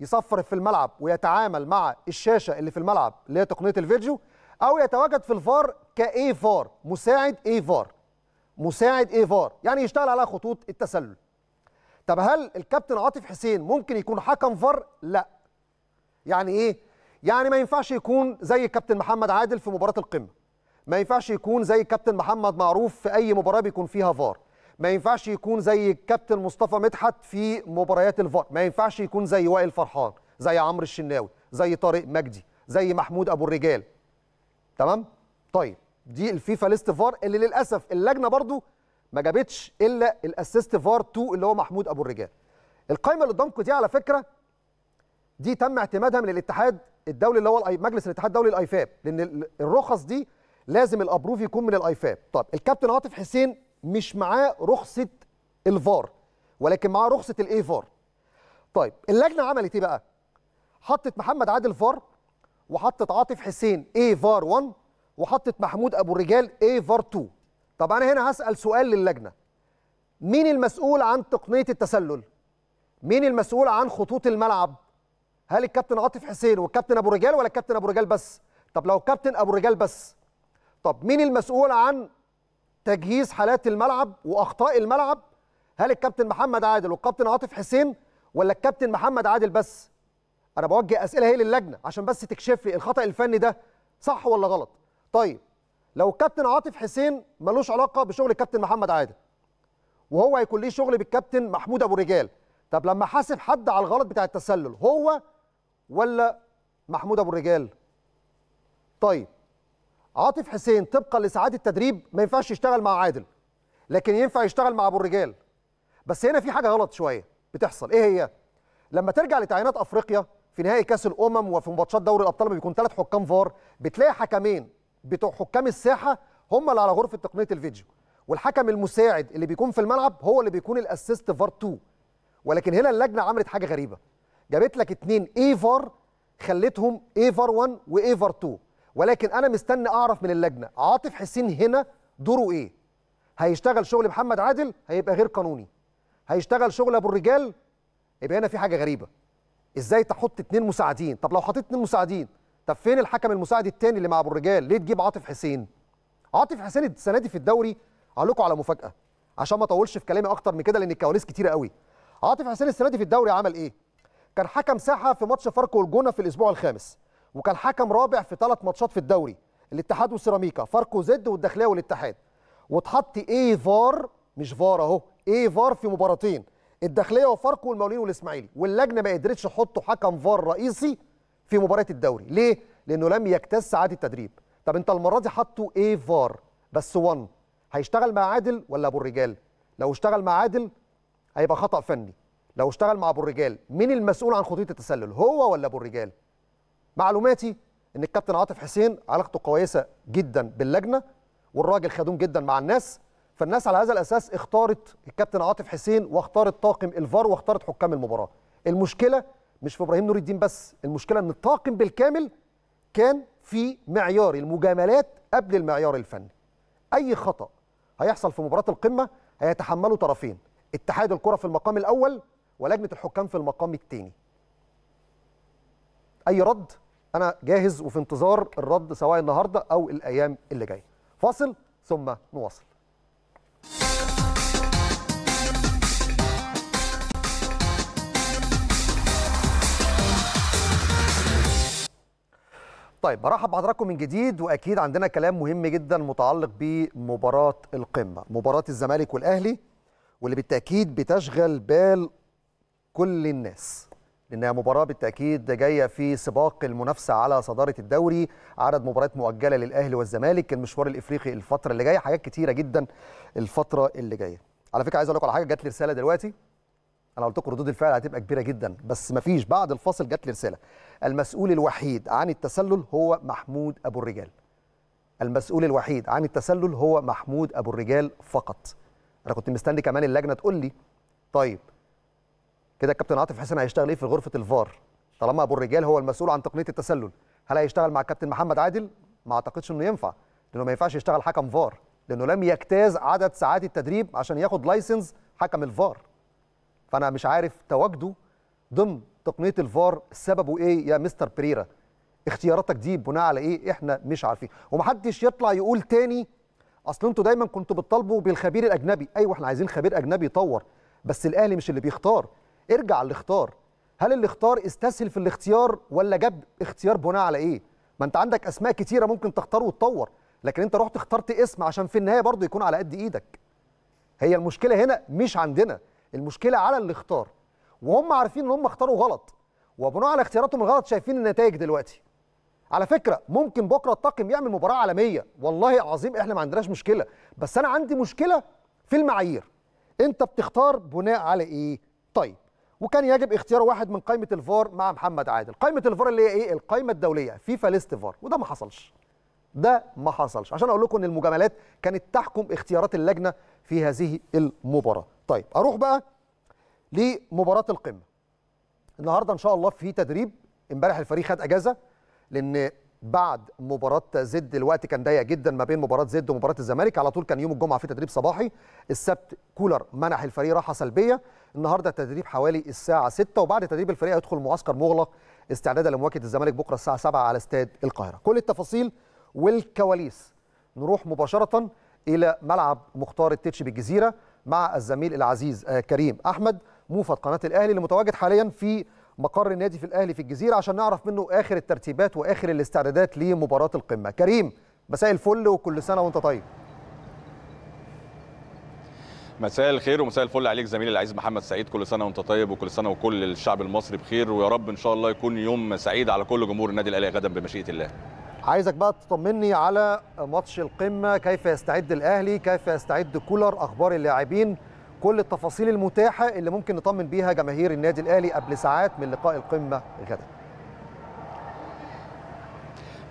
يصفر في الملعب ويتعامل مع الشاشه اللي في الملعب اللي هي تقنيه الفيديو او يتواجد في الفار كاي فار مساعد اي فار مساعد اي فار يعني يشتغل على خطوط التسلل طب هل الكابتن عاطف حسين ممكن يكون حكم فار لا يعني ايه يعني ما ينفعش يكون زي الكابتن محمد عادل في مباراه القمه ما ينفعش يكون زي الكابتن محمد معروف في اي مباراه بيكون فيها فار ما ينفعش يكون زي الكابتن مصطفى مدحت في مباريات الفار ما ينفعش يكون زي وائل فرحان زي عمرو الشناوي زي طارق مجدي زي محمود ابو الرجال تمام طيب دي الفيفا ليست فار اللي للاسف اللجنه برضو ما جابتش الا الاسيست فار 2 اللي هو محمود ابو الرجال القائمه اللي قدامكم دي على فكره دي تم اعتمادها من الاتحاد الدولي اللي هو مجلس الاتحاد الدولي الايفاب لان الرخص دي لازم الابروف يكون من الايفاب طب الكابتن عاطف حسين مش معاه رخصه الفار ولكن معاه رخصه الاي فار طيب اللجنه عملت ايه بقى حطت محمد عادل فار وحطت عاطف حسين اي فار 1 وحطت محمود ابو الرجال اي فار 2 طب انا هنا هسال سؤال للجنه مين المسؤول عن تقنيه التسلل مين المسؤول عن خطوط الملعب هل الكابتن عاطف حسين والكابتن ابو رجال ولا الكابتن ابو رجال بس طب لو الكابتن ابو رجال بس طب مين المسؤول عن تجهيز حالات الملعب واخطاء الملعب هل الكابتن محمد عادل والكابتن عاطف حسين ولا الكابتن محمد عادل بس انا بوجه اسئله هي للجنه عشان بس تكشف لي الخطا الفني ده صح ولا غلط طيب لو الكابتن عاطف حسين ملوش علاقه بشغل الكابتن محمد عادل وهو هيكون ليه شغل بالكابتن محمود ابو رجال طب لما حاسب حد على الغلط بتاع التسلل هو ولا محمود ابو الرجال طيب عاطف حسين طبقا لساعات التدريب ما ينفعش يشتغل مع عادل لكن ينفع يشتغل مع ابو الرجال بس هنا في حاجه غلط شويه بتحصل ايه هي لما ترجع لتعيينات افريقيا في نهائي كاس الامم وفي ماتشات دوري الابطال بيكون ثلاث حكام فار بتلاقي حكمين بتوع حكام الساحه هم اللي على غرفه تقنيه الفيديو والحكم المساعد اللي بيكون في الملعب هو اللي بيكون الاسيست فار 2 ولكن هنا اللجنه عملت حاجه غريبه جابت لك اثنين اي فار خلتهم اي فار 1 واي فار 2 ولكن انا مستني اعرف من اللجنه عاطف حسين هنا دوره ايه هيشتغل شغل محمد عادل هيبقى غير قانوني هيشتغل شغل ابو الرجال يبقى هنا في حاجه غريبه ازاي تحط اتنين مساعدين طب لو حطيت اتنين مساعدين طب فين الحكم المساعد التاني اللي مع ابو الرجال ليه تجيب عاطف حسين عاطف حسين السنه دي في الدوري اقول لكم على مفاجاه عشان ما اطولش في كلامي اكتر من كده لان الكواليس كتيره قوي عاطف حسين السنه دي في الدوري عمل ايه كان حكم ساحه في ماتش فاركو والجونه في الاسبوع الخامس وكان حكم رابع في ثلاث ماتشات في الدوري الاتحاد وسيراميكا فاركو زد والداخليه والاتحاد واتحط اي فار مش فار اهو اي فار في مباراتين الداخليه وفاركو والمولين والاسماعيلي واللجنه ما قدرتش تحطه حكم فار رئيسي في مباراه الدوري ليه لانه لم يكتس ساعات التدريب طب انت المره دي حطه اي فار بس 1 هيشتغل مع عادل ولا ابو الرجال لو اشتغل مع عادل هيبقى خطا فني لو اشتغل مع ابو الرجال مين المسؤول عن خطوط التسلل هو ولا ابو الرجال معلوماتي ان الكابتن عاطف حسين علاقته كويسه جدا باللجنه والراجل خدوم جدا مع الناس فالناس على هذا الاساس اختارت الكابتن عاطف حسين واختارت طاقم الفار واختارت حكام المباراه المشكله مش في ابراهيم نور الدين بس المشكله ان الطاقم بالكامل كان في معيار المجاملات قبل المعيار الفني اي خطا هيحصل في مباراه القمه هيتحمله طرفين اتحاد الكره في المقام الاول ولجنه الحكام في المقام الثاني اي رد انا جاهز وفي انتظار الرد سواء النهارده او الايام اللي جايه فاصل ثم نواصل طيب برحب بحضراتكم من جديد واكيد عندنا كلام مهم جدا متعلق بمباراه القمه مباراه الزمالك والاهلي واللي بالتاكيد بتشغل بال كل الناس لأنها مباراة بالتأكيد جاية في سباق المنافسة على صدارة الدوري عدد مباريات مؤجلة للأهلي والزمالك المشوار الإفريقي الفترة اللي جاية حاجات كتيرة جدا الفترة اللي جاية على فكرة عايز أقول لكم على حاجة جات لي رسالة دلوقتي أنا قلت لكم ردود الفعل هتبقى كبيرة جدا بس مفيش بعد الفاصل جات لي رسالة المسؤول الوحيد عن التسلل هو محمود أبو الرجال المسؤول الوحيد عن التسلل هو محمود أبو الرجال فقط أنا كنت مستني كمان اللجنة تقول لي طيب كده الكابتن عاطف حسين هيشتغل ايه في غرفه الفار طالما ابو الرجال هو المسؤول عن تقنيه التسلل هل هيشتغل مع الكابتن محمد عادل ما اعتقدش انه ينفع لانه ما ينفعش يشتغل حكم فار لانه لم يجتاز عدد ساعات التدريب عشان ياخد لايسنس حكم الفار فانا مش عارف تواجده ضمن تقنيه الفار سببه ايه يا مستر بريرا اختياراتك دي بناء على ايه احنا مش عارفين ومحدش يطلع يقول تاني اصل انتوا دايما كنتوا بتطالبوا بالخبير الاجنبي ايوه احنا عايزين خبير اجنبي يطور بس الاهلي مش اللي بيختار ارجع لاختار هل اللي اختار استسهل في الاختيار ولا جاب اختيار بناء على ايه ما انت عندك اسماء كتيره ممكن تختار وتطور لكن انت رحت اخترت اسم عشان في النهايه برضه يكون على قد ايدك هي المشكله هنا مش عندنا المشكله على اللي اختار وهم عارفين ان هم اختاروا غلط وبناء على اختياراتهم الغلط شايفين النتائج دلوقتي على فكره ممكن بكره الطاقم يعمل مباراه عالميه والله عظيم احنا ما عندناش مشكله بس انا عندي مشكله في المعايير انت بتختار بناء على ايه طيب وكان يجب اختيار واحد من قائمه الفار مع محمد عادل قائمه الفار اللي هي ايه القائمه الدوليه فيفا ليست فار وده ما حصلش ده ما حصلش عشان اقول لكم ان المجاملات كانت تحكم اختيارات اللجنه في هذه المباراه طيب اروح بقى لمباراه القمه النهارده ان شاء الله في تدريب امبارح الفريق خد اجازه لان بعد مباراه زد الوقت كان ضيق جدا ما بين مباراه زد ومباراه الزمالك على طول كان يوم الجمعه في تدريب صباحي السبت كولر منح الفريق راحه سلبيه النهارده التدريب حوالي الساعه 6 وبعد تدريب الفريق هيدخل معسكر مغلق استعدادا لمواجهه الزمالك بكره الساعه 7 على استاد القاهره كل التفاصيل والكواليس نروح مباشره الى ملعب مختار التتش بالجزيره مع الزميل العزيز آه، كريم احمد موفد قناه الاهلي اللي متواجد حاليا في مقر النادي في الاهلي في الجزيره عشان نعرف منه اخر الترتيبات واخر الاستعدادات لمباراه القمه كريم مساء الفل وكل سنه وانت طيب مساء الخير ومساء الفل عليك زميلي العزيز محمد سعيد كل سنه وانت طيب وكل سنه وكل الشعب المصري بخير ويا رب ان شاء الله يكون يوم سعيد على كل جمهور النادي الاهلي غدا بمشيئه الله عايزك بقى تطمني على ماتش القمه كيف يستعد الاهلي كيف يستعد كولر اخبار اللاعبين كل التفاصيل المتاحه اللي ممكن نطمن بيها جماهير النادي الاهلي قبل ساعات من لقاء القمه غدا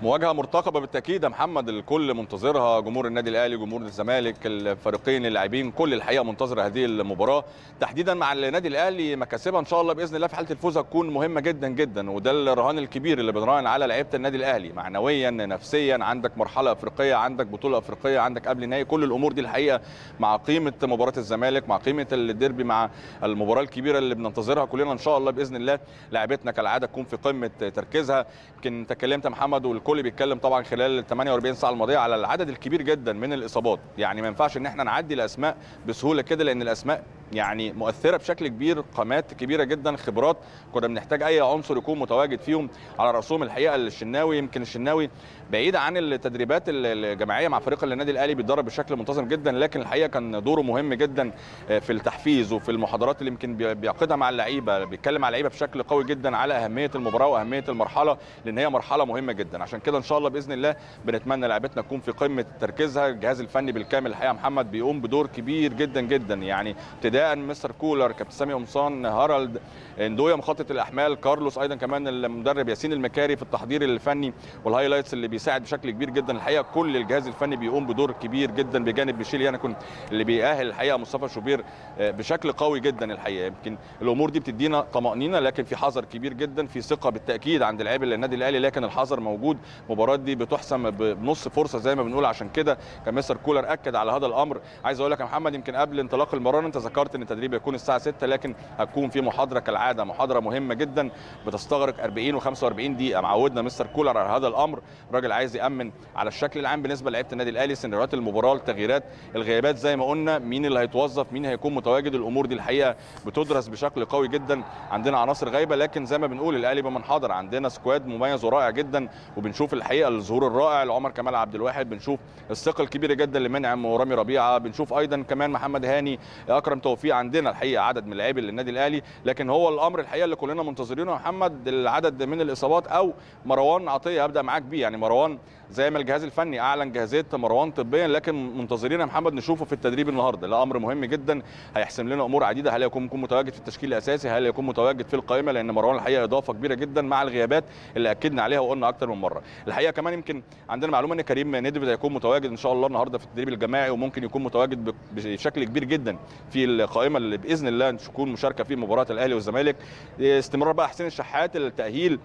مواجهه مرتقبه بالتاكيد يا محمد الكل منتظرها جمهور النادي الاهلي جمهور الزمالك الفريقين اللاعبين كل الحقيقه منتظره هذه المباراه تحديدا مع النادي الاهلي مكاسبها ان شاء الله باذن الله في حاله الفوز هتكون مهمه جدا جدا وده الرهان الكبير اللي بنراهن على لعيبه النادي الاهلي معنويا نفسيا عندك مرحله افريقيه عندك بطوله افريقيه عندك قبل نهائي كل الامور دي الحقيقه مع قيمه مباراه الزمالك مع قيمه الديربي مع المباراه الكبيره اللي بننتظرها كلنا ان شاء الله باذن الله لعيبتنا كالعاده تكون في قمه تركيزها يمكن تكلمت محمد الكل بيتكلم طبعا خلال ال 48 ساعه الماضيه على العدد الكبير جدا من الاصابات يعني ما ينفعش ان احنا نعدي الاسماء بسهوله كده لان الاسماء يعني مؤثره بشكل كبير قامات كبيره جدا خبرات كنا بنحتاج اي عنصر يكون متواجد فيهم على راسهم الحقيقه الشناوي يمكن الشناوي بعيد عن التدريبات الجماعيه مع فريق النادي الاهلي بيتدرب بشكل منتظم جدا لكن الحقيقه كان دوره مهم جدا آه، في التحفيز وفي المحاضرات اللي يمكن بيعقدها مع اللعيبه بيتكلم على اللعيبه بشكل قوي جدا على اهميه المباراه واهميه المرحله لان هي مرحله مهمه جدا عشان كده ان شاء الله باذن الله بنتمنى لعيبتنا تكون في قمه تركيزها الجهاز الفني بالكامل الحقيقه محمد بيقوم بدور كبير جدا جدا يعني ابتداء مستر كولر كابتن سامي قمصان هارالد اندويا مخطط الاحمال كارلوس ايضا كمان المدرب ياسين المكاري في التحضير الفني والهايلايتس اللي بي بيساعد بشكل كبير جدا الحقيقه كل الجهاز الفني بيقوم بدور كبير جدا بجانب ميشيل يانكون يعني اللي بيأهل الحقيقه مصطفى شوبير آه، بشكل قوي جدا الحقيقه يمكن الامور دي بتدينا طمانينه لكن في حذر كبير جدا في ثقه بالتاكيد عند لعيبه النادي الاهلي لكن الحذر موجود المباراه دي بتحسم بنص فرصه زي ما بنقول عشان كده كان مستر كولر اكد على هذا الامر عايز اقول لك يا محمد يمكن قبل انطلاق المران انت ذكرت ان التدريب هيكون الساعه 6 لكن هتكون في محاضره كالعاده محاضره مهمه جدا بتستغرق 40 و45 دقيقه معودنا مستر كولر على هذا الامر راجل الراجل عايز يامن على الشكل العام بالنسبه لعيبه النادي الاهلي سيناريوهات المباراه التغييرات الغيابات زي ما قلنا مين اللي هيتوظف مين هيكون متواجد الامور دي الحقيقه بتدرس بشكل قوي جدا عندنا عناصر غايبه لكن زي ما بنقول الاهلي حاضر عندنا سكواد مميز ورائع جدا وبنشوف الحقيقه الظهور الرائع لعمر كمال عبد الواحد بنشوف الثقه الكبيره جدا لمنعم ورامي ربيعه بنشوف ايضا كمان محمد هاني اكرم توفيق عندنا الحقيقه عدد من اللاعبين للنادي الاهلي لكن هو الامر الحقيقه اللي كلنا منتظرينه محمد العدد من الاصابات او مروان عطيه هبدا معاك بيه يعني مروان مروان زي ما الجهاز الفني اعلن جاهزيه مروان طبيا لكن منتظرين محمد نشوفه في التدريب النهارده ده امر مهم جدا هيحسم لنا امور عديده هل يكون يكون متواجد في التشكيل الاساسي هل يكون متواجد في القائمه لان مروان الحقيقه اضافه كبيره جدا مع الغيابات اللي اكدنا عليها وقلنا اكتر من مره الحقيقه كمان يمكن عندنا معلومه ان كريم ندفد هيكون متواجد ان شاء الله النهارده في التدريب الجماعي وممكن يكون متواجد بشكل كبير جدا في القائمه اللي باذن الله تكون مشاركه في مباراه الاهلي والزمالك استمرار بقى حسين الشحات التاهيل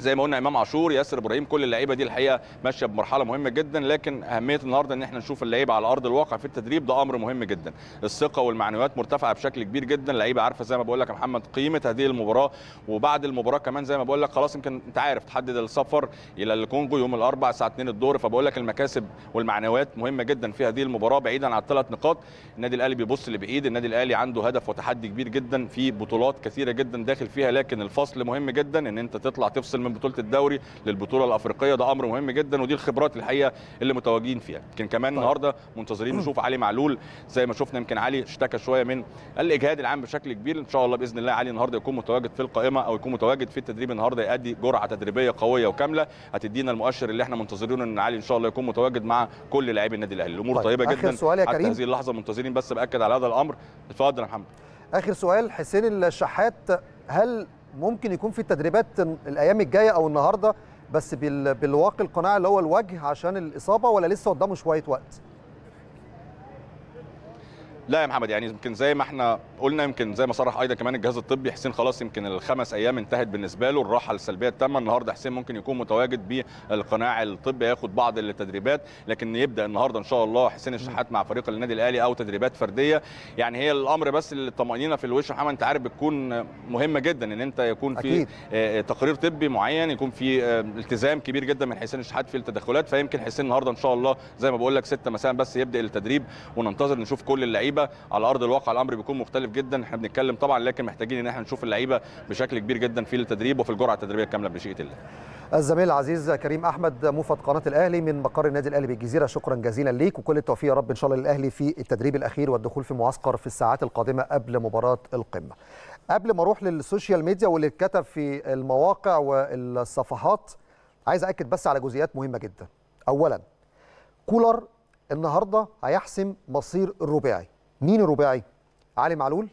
زي ما قلنا امام عاشور ياسر ابراهيم كل اللعيبه دي الحقيقه ماشيه بمرحله مهمه جدا لكن اهميه النهارده ان احنا نشوف اللعيبه على ارض الواقع في التدريب ده امر مهم جدا الثقه والمعنويات مرتفعه بشكل كبير جدا اللعيبه عارفه زي ما بقول لك يا محمد قيمه هذه المباراه وبعد المباراه كمان زي ما بقول لك خلاص يمكن انت عارف تحدد السفر الى الكونجو يوم الاربع الساعه 2 الظهر فبقول لك المكاسب والمعنويات مهمه جدا في هذه المباراه بعيدا عن الثلاث نقاط النادي الاهلي بيبص لبعيد النادي الاهلي عنده هدف وتحدي كبير جدا في بطولات كثيره جدا داخل فيها لكن الفصل مهم جدا ان انت تطلع تفصل من من بطوله الدوري للبطوله الافريقيه ده امر مهم جدا ودي الخبرات الحقيقه اللي متواجدين فيها يمكن كمان طيب. النهارده منتظرين نشوف علي معلول زي ما شفنا يمكن علي اشتكى شويه من الاجهاد العام بشكل كبير ان شاء الله باذن الله علي النهارده يكون متواجد في القائمه او يكون متواجد في التدريب النهارده يؤدي جرعه تدريبيه قويه وكامله هتدينا المؤشر اللي احنا منتظرينه ان علي ان شاء الله يكون متواجد مع كل لاعبي النادي الاهلي الامور طيب. طيبه جدا سؤال يا كريم. هذه اللحظه منتظرين بس باكد على هذا الامر اتفضل يا محمد اخر سؤال حسين الشحات هل ممكن يكون في التدريبات الايام الجايه او النهارده بس بالواقي القناع اللي هو الوجه عشان الاصابه ولا لسه قدامه شويه وقت؟ لا يا محمد يعني يمكن زي ما احنا قلنا يمكن زي ما صرح ايضا كمان الجهاز الطبي حسين خلاص يمكن الخمس ايام انتهت بالنسبه له الراحه السلبيه التامه النهارده حسين ممكن يكون متواجد بالقناع الطبي ياخد بعض التدريبات لكن يبدا النهارده ان شاء الله حسين الشحات مع فريق النادي الاهلي او تدريبات فرديه يعني هي الامر بس الطمانينه في الوش محمد انت عارف بتكون مهمه جدا ان انت يكون في أكيد. آه، آه، تقرير طبي معين يكون في آه، التزام كبير جدا من حسين الشحات في التدخلات فيمكن حسين النهارده ان شاء الله زي ما بقول لك 6 مساء بس يبدا التدريب وننتظر نشوف كل اللعيبه اللعيبه على ارض الواقع الامر بيكون مختلف جدا احنا بنتكلم طبعا لكن محتاجين ان احنا نشوف اللعيبه بشكل كبير جدا في التدريب وفي الجرعه التدريبيه الكامله بشيء الله الزميل العزيز كريم احمد موفد قناه الاهلي من مقر النادي الاهلي بالجزيره شكرا جزيلا ليك وكل التوفيق يا رب ان شاء الله للاهلي في التدريب الاخير والدخول في معسكر في الساعات القادمه قبل مباراه القمه قبل ما اروح للسوشيال ميديا واللي اتكتب في المواقع والصفحات عايز اكد بس على جزئيات مهمه جدا اولا كولر النهارده هيحسم مصير الرباعي مين الرباعي علي معلول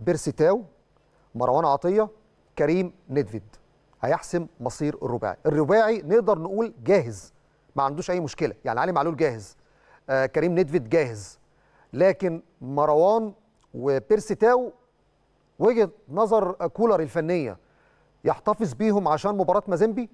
بيرسي تاو مروان عطيه كريم ندفيد هيحسم مصير الرباعي الرباعي نقدر نقول جاهز ما عندوش اي مشكله يعني علي معلول جاهز آه كريم ندفيد جاهز لكن مروان وبيرسي تاو وجهه نظر كولر الفنيه يحتفظ بيهم عشان مباراه مازيمبي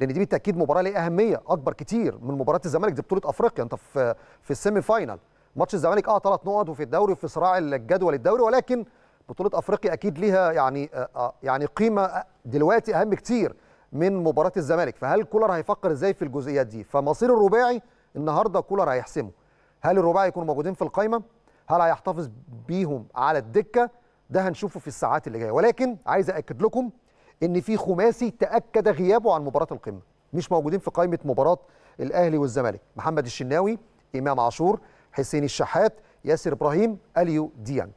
لان دي بالتاكيد مباراه ليها اهميه اكبر كتير من مباراه الزمالك دي بطوله افريقيا انت في في السيمي فاينال ماتش الزمالك اه ثلاث نقط وفي الدوري وفي صراع الجدول الدوري ولكن بطوله افريقيا اكيد ليها يعني آه, آه، يعني قيمه آه، دلوقتي اهم كتير من مباراه الزمالك فهل كولر هيفكر ازاي في الجزئيات دي فمصير الرباعي النهارده كولر هيحسمه هل الرباعي يكونوا موجودين في القايمه هل هيحتفظ بيهم على الدكه ده هنشوفه في الساعات اللي جايه ولكن عايز اكد لكم ان في خماسي تاكد غيابه عن مباراه القمه مش موجودين في قائمه مباراه الاهلي والزمالك محمد الشناوي امام عاشور حسين الشحات ياسر ابراهيم اليو ديانج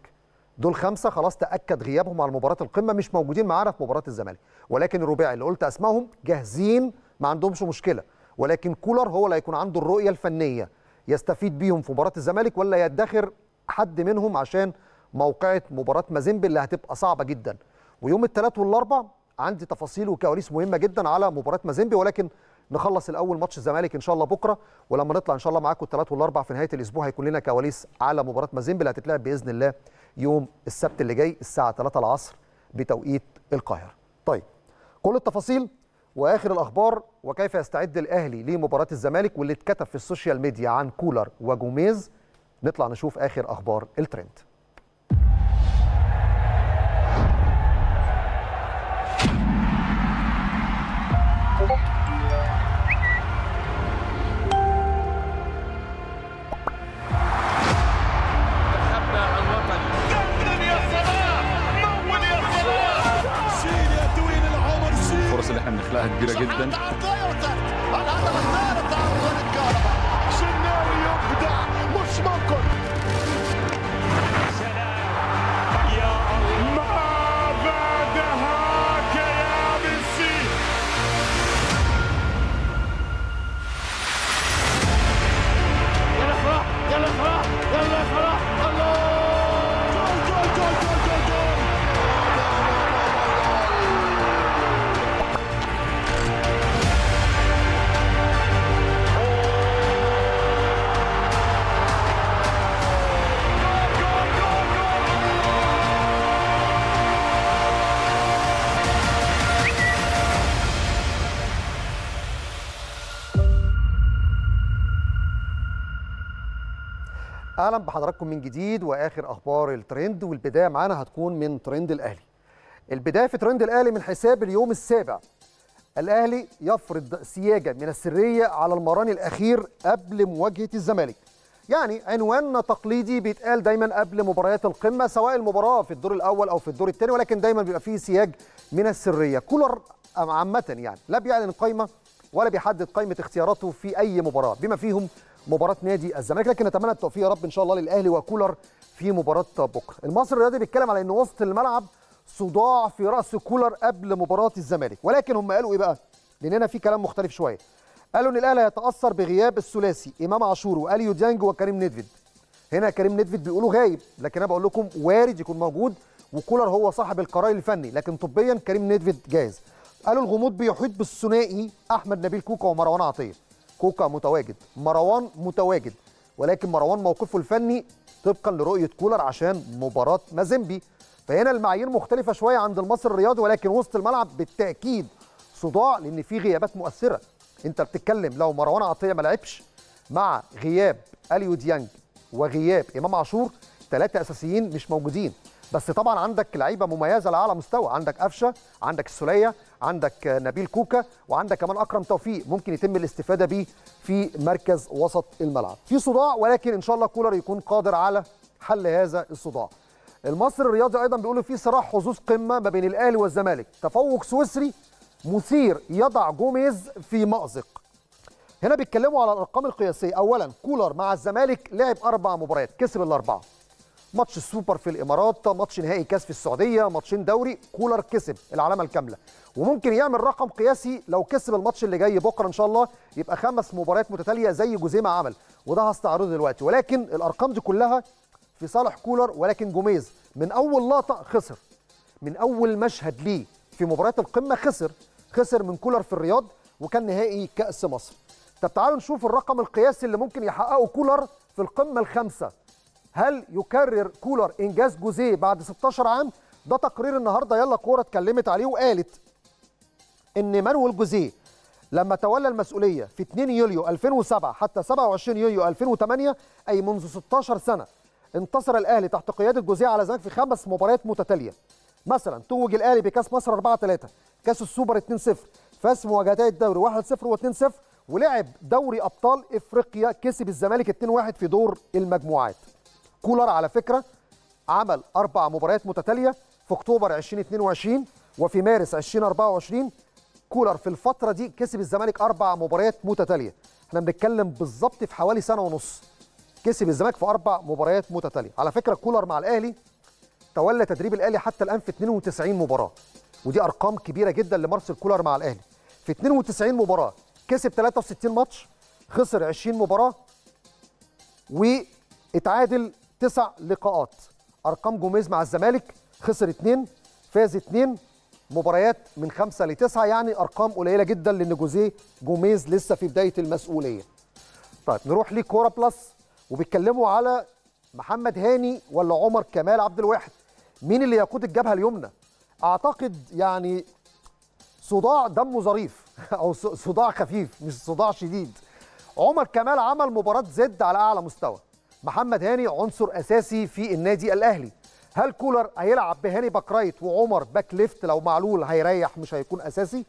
دول خمسه خلاص تاكد غيابهم على مباراه القمه مش موجودين معانا في مباراه الزمالك ولكن الرباعي اللي قلت اسمائهم جاهزين ما عندهمش مشكله ولكن كولر هو اللي هيكون عنده الرؤيه الفنيه يستفيد بيهم في مباراه الزمالك ولا يدخر حد منهم عشان موقعه مباراه مازيمبي اللي هتبقى صعبه جدا ويوم الثلاث والاربع عندي تفاصيل وكواليس مهمه جدا على مباراه مازيمبي ولكن نخلص الاول ماتش الزمالك ان شاء الله بكره ولما نطلع ان شاء الله معاكم الثلاث والاربع في نهايه الاسبوع هيكون لنا كواليس على مباراه مازيمبي اللي هتتلعب باذن الله يوم السبت اللي جاي الساعه 3 العصر بتوقيت القاهره. طيب كل التفاصيل واخر الاخبار وكيف يستعد الاهلي لمباراه الزمالك واللي اتكتب في السوشيال ميديا عن كولر وجوميز نطلع نشوف اخر اخبار الترند. Ogden. اهلا بحضراتكم من جديد واخر اخبار الترند والبدايه معانا هتكون من ترند الاهلي. البدايه في ترند الاهلي من حساب اليوم السابع. الاهلي يفرض سياجه من السريه على المران الاخير قبل مواجهه الزمالك. يعني عنواننا تقليدي بيتقال دايما قبل مباريات القمه سواء المباراه في الدور الاول او في الدور الثاني ولكن دايما بيبقى فيه سياج من السريه. كولر عامه يعني لا بيعلن قائمه ولا بيحدد قائمه اختياراته في اي مباراه بما فيهم مباراه نادي الزمالك لكن نتمنى التوفيق يا رب ان شاء الله للاهلي وكولر في مباراه بكره المصري الرياضي بيتكلم على ان وسط الملعب صداع في راس كولر قبل مباراه الزمالك ولكن هم قالوا ايه بقى لان هنا في كلام مختلف شويه قالوا ان الاهلي هيتاثر بغياب الثلاثي امام عاشور واليو ديانج وكريم نيدفيد هنا كريم نيدفيد بيقولوا غايب لكن انا بقول لكم وارد يكون موجود وكولر هو صاحب القرار الفني لكن طبيا كريم نيدفيد جاهز قالوا الغموض بيحيط بالثنائي احمد نبيل كوكا ومروان عطيه كوكا متواجد مروان متواجد ولكن مروان موقفه الفني طبقا لرؤيه كولر عشان مباراه مازيمبي فهنا المعايير مختلفه شويه عند المصري الرياضي ولكن وسط الملعب بالتاكيد صداع لان في غيابات مؤثره انت بتتكلم لو مروان عطيه ما لعبش مع غياب اليو ديانج وغياب امام عاشور ثلاثه اساسيين مش موجودين بس طبعا عندك لعيبه مميزه لاعلى مستوى عندك قفشه عندك السوليه عندك نبيل كوكا وعندك كمان اكرم توفيق ممكن يتم الاستفاده بيه في مركز وسط الملعب في صداع ولكن ان شاء الله كولر يكون قادر على حل هذا الصداع المصري الرياضي ايضا بيقول في صراع حظوظ قمه ما بين الاهلي والزمالك تفوق سويسري مثير يضع جوميز في مأزق هنا بيتكلموا على الارقام القياسيه اولا كولر مع الزمالك لعب اربع مباريات كسب الاربعه ماتش السوبر في الامارات ماتش نهائي كاس في السعوديه ماتشين دوري كولر كسب العلامه الكامله وممكن يعمل رقم قياسي لو كسب الماتش اللي جاي بكره ان شاء الله يبقى خمس مباريات متتاليه زي جوزيه ما عمل وده هستعرضه دلوقتي ولكن الارقام دي كلها في صالح كولر ولكن جوميز من اول لقطه خسر من اول مشهد ليه في مباراه القمه خسر خسر من كولر في الرياض وكان نهائي كاس مصر طب تعالوا نشوف الرقم القياسي اللي ممكن يحققه كولر في القمه الخامسه هل يكرر كولر انجاز جوزيه بعد 16 عام ده تقرير النهارده يلا كوره اتكلمت عليه وقالت ان مانويل جوزيه لما تولى المسؤوليه في 2 يوليو 2007 حتى 27 يوليو 2008 اي منذ 16 سنه انتصر الاهلي تحت قياده جوزيه على زمالك في خمس مباريات متتاليه مثلا توج الاهلي بكاس مصر 4 3 كاس السوبر 2 0 فاز مواجهتي الدوري 1 0 و 2 0 ولعب دوري ابطال افريقيا كسب الزمالك 2-1 في دور المجموعات كولر على فكره عمل اربع مباريات متتاليه في اكتوبر 2022 وفي مارس 2024 كولر في الفتره دي كسب الزمالك اربع مباريات متتاليه احنا بنتكلم بالظبط في حوالي سنه ونص كسب الزمالك في اربع مباريات متتاليه على فكره كولر مع الاهلي تولى تدريب الاهلي حتى الان في 92 مباراه ودي ارقام كبيره جدا لمارسيل كولر مع الاهلي في 92 مباراه كسب 63 ماتش خسر 20 مباراه واتعادل تسع لقاءات ارقام جوميز مع الزمالك خسر اثنين فاز اثنين مباريات من خمسة لتسعة يعني أرقام قليلة جدا لأن جوزيه جوميز لسه في بداية المسؤولية طيب نروح لكوره كورة بلس وبيتكلموا على محمد هاني ولا عمر كمال عبد الواحد مين اللي يقود الجبهة اليمنى أعتقد يعني صداع دمه ظريف *laughs* أو صداع خفيف مش صداع شديد عمر كمال عمل مباراة زد على أعلى مستوى محمد هاني عنصر اساسي في النادي الاهلي هل كولر هيلعب بهاني باك رايت وعمر باك ليفت لو معلول هيريح مش هيكون اساسي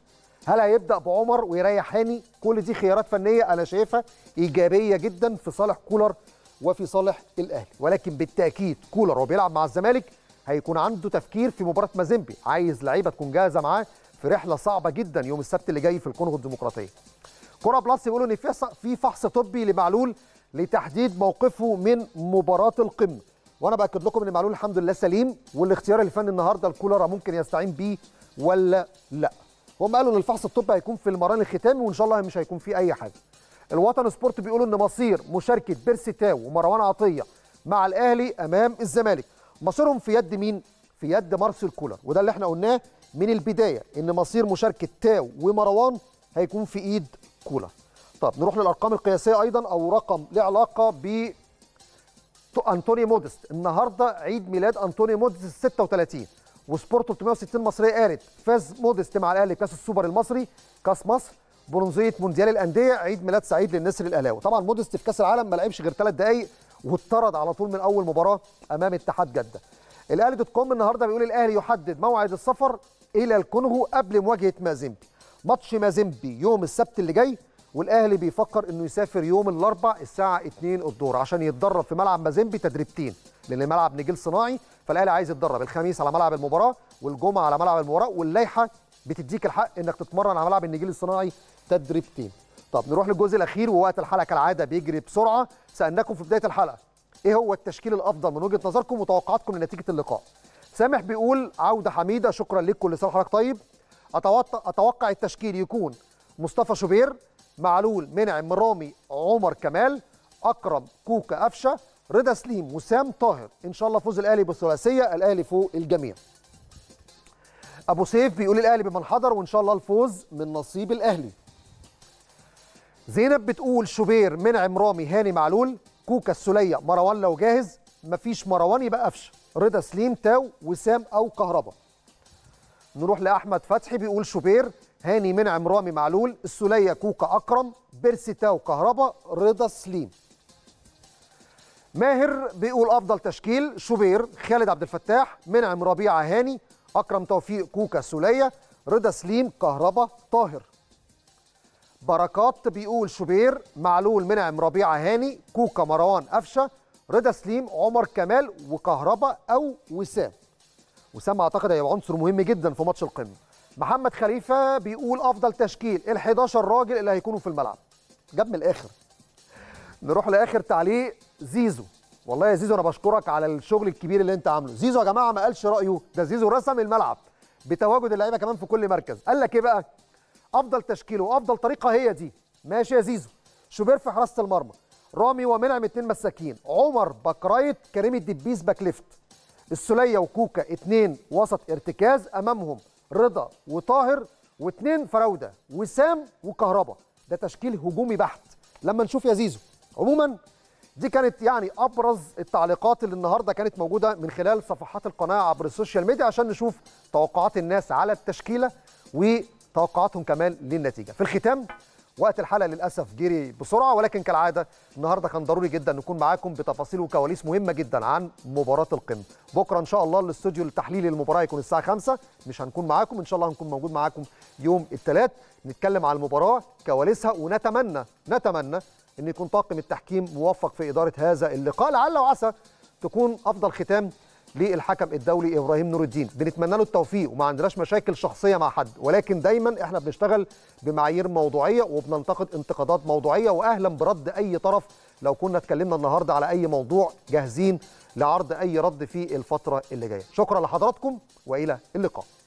هل هيبدا بعمر ويريح هاني كل دي خيارات فنيه انا شايفها ايجابيه جدا في صالح كولر وفي صالح الاهلي ولكن بالتاكيد كولر وهو بيلعب مع الزمالك هيكون عنده تفكير في مباراه مازيمبي عايز لعيبه تكون جاهزه معاه في رحله صعبه جدا يوم السبت اللي جاي في الكونغو الديمقراطيه كره بلس بيقولوا ان في فحص طبي لمعلول لتحديد موقفه من مباراه القمه وانا باكد لكم ان معلول الحمد لله سليم والاختيار الفني النهارده الكولر ممكن يستعين بيه ولا لا هم قالوا ان الفحص الطبي هيكون في المران الختامي وان شاء الله مش هيكون فيه اي حاجه الوطن سبورت بيقولوا ان مصير مشاركه بيرسي تاو ومروان عطيه مع الاهلي امام الزمالك مصيرهم في يد مين في يد مارسيل كولر وده اللي احنا قلناه من البدايه ان مصير مشاركه تاو ومروان هيكون في ايد كولر طب نروح للارقام القياسيه ايضا او رقم له علاقه ب انطوني مودست النهارده عيد ميلاد انطوني مودست 36 وسبورت 360 مصريه قالت فاز مودست مع الاهلي كاس السوبر المصري كاس مصر برونزيه مونديال الانديه عيد ميلاد سعيد للنسر الاهلاوي طبعا مودست في كاس العالم ما لعبش غير ثلاث دقائق واتطرد على طول من اول مباراه امام اتحاد جده الاهلي دوت كوم النهارده بيقول الاهلي يحدد موعد السفر الى الكونغو قبل مواجهه مازيمبي ماتش مازيمبي يوم السبت اللي جاي والاهلي بيفكر انه يسافر يوم الاربع الساعه 2 الدور عشان يتدرب في ملعب مازيمبي تدريبتين لان ملعب نجيل صناعي فالاهلي عايز يتدرب الخميس على ملعب المباراه والجمعه على ملعب المباراه واللائحه بتديك الحق انك تتمرن على ملعب النجيل الصناعي تدريبتين طب نروح للجزء الاخير ووقت الحلقه كالعاده بيجري بسرعه سالناكم في بدايه الحلقه ايه هو التشكيل الافضل من وجهه نظركم وتوقعاتكم لنتيجه اللقاء سامح بيقول عوده حميده شكرا لكم كل وحضرتك طيب اتوقع التشكيل يكون مصطفى شوبير معلول منعم رامي عمر كمال اكرم كوكا قفشه رضا سليم وسام طاهر ان شاء الله فوز الاهلي بالثلاثيه الاهلي فوق الجميع ابو سيف بيقول الاهلي بمن حضر وان شاء الله الفوز من نصيب الاهلي زينب بتقول شوبير منعم رامي هاني معلول كوكا السليه مروان لو جاهز مفيش مروان يبقى قفشه رضا سليم تاو وسام او كهربا نروح لاحمد فتحي بيقول شوبير هاني منعم رامي معلول السوليه كوكا اكرم بيرسي تاو كهربا رضا سليم ماهر بيقول افضل تشكيل شوبير خالد عبد الفتاح منعم ربيعه هاني اكرم توفيق كوكا سوليه رضا سليم كهربا طاهر بركات بيقول شوبير معلول منعم ربيعه هاني كوكا مروان قفشه رضا سليم عمر كمال وكهربا او وسام وسام اعتقد هيبقى عنصر مهم جدا في ماتش القمه محمد خليفه بيقول افضل تشكيل ال 11 راجل اللي هيكونوا في الملعب جاب من الاخر نروح لاخر تعليق زيزو والله يا زيزو انا بشكرك على الشغل الكبير اللي انت عامله زيزو يا جماعه ما قالش رايه ده زيزو رسم الملعب بتواجد اللعيبه كمان في كل مركز قال لك ايه بقى افضل تشكيل وافضل طريقه هي دي ماشي يا زيزو شوبير في حراسه المرمى رامي ومنعم اتنين مساكين عمر بكرايت كريم الدبيس باك ليفت السليه وكوكا اتنين وسط ارتكاز امامهم رضا وطاهر واثنين فراوده وسام وكهربا ده تشكيل هجومي بحت لما نشوف يا زيزو عموما دي كانت يعني ابرز التعليقات اللي النهارده كانت موجوده من خلال صفحات القناه عبر السوشيال ميديا عشان نشوف توقعات الناس على التشكيله وتوقعاتهم كمان للنتيجه في الختام وقت الحلقه للاسف جري بسرعه ولكن كالعاده النهارده كان ضروري جدا نكون معاكم بتفاصيل وكواليس مهمه جدا عن مباراه القمه بكره ان شاء الله الاستوديو لتحليل المباراه يكون الساعه 5 مش هنكون معاكم ان شاء الله هنكون موجود معاكم يوم الثلاث نتكلم عن المباراه كواليسها ونتمنى نتمنى ان يكون طاقم التحكيم موفق في اداره هذا اللقاء لعل وعسى تكون افضل ختام للحكم الدولي ابراهيم نور الدين بنتمنى له التوفيق وما عندناش مشاكل شخصيه مع حد ولكن دايما احنا بنشتغل بمعايير موضوعيه وبننتقد انتقادات موضوعيه واهلا برد اي طرف لو كنا اتكلمنا النهارده على اي موضوع جاهزين لعرض اي رد في الفتره اللي جايه شكرا لحضراتكم والى اللقاء